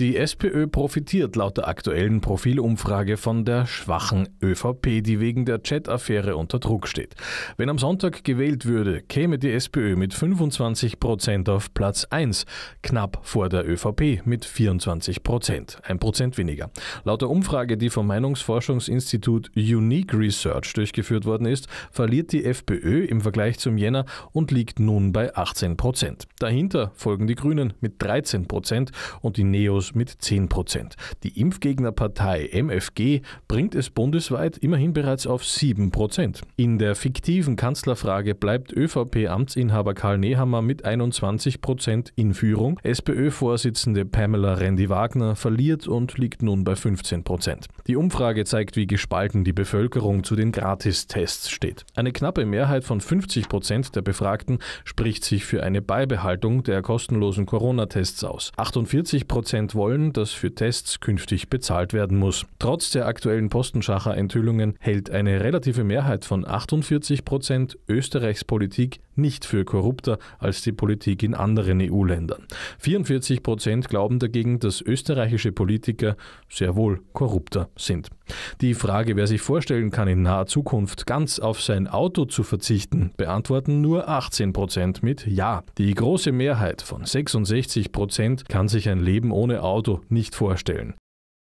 Die SPÖ profitiert laut der aktuellen Profilumfrage von der schwachen ÖVP, die wegen der Chat-Affäre unter Druck steht. Wenn am Sonntag gewählt würde, käme die SPÖ mit 25 Prozent auf Platz 1, knapp vor der ÖVP mit 24 Prozent, ein Prozent weniger. Laut der Umfrage, die vom Meinungsforschungsinstitut Unique Research durchgeführt worden ist, verliert die FPÖ im Vergleich zum Jänner und liegt nun bei 18 Prozent. Dahinter folgen die Grünen mit 13 Prozent und die Neos Autos mit 10 Prozent. Die Impfgegnerpartei MFG bringt es bundesweit immerhin bereits auf 7 Prozent. In der fiktiven Kanzlerfrage bleibt ÖVP-Amtsinhaber Karl Nehammer mit 21 Prozent in Führung. SPÖ-Vorsitzende Pamela Rendi-Wagner verliert und liegt nun bei 15 Prozent. Die Umfrage zeigt, wie gespalten die Bevölkerung zu den Gratistests steht. Eine knappe Mehrheit von 50 Prozent der Befragten spricht sich für eine Beibehaltung der kostenlosen Corona-Tests aus. 48 Prozent wollen, dass für Tests künftig bezahlt werden muss. Trotz der aktuellen Postenschacher-Enthüllungen hält eine relative Mehrheit von 48 Prozent Österreichs Politik nicht für korrupter als die Politik in anderen EU-Ländern. 44 Prozent glauben dagegen, dass österreichische Politiker sehr wohl korrupter sind. Die Frage, wer sich vorstellen kann, in naher Zukunft ganz auf sein Auto zu verzichten, beantworten nur 18 Prozent mit Ja. Die große Mehrheit von 66 Prozent kann sich ein Leben ohne Auto nicht vorstellen.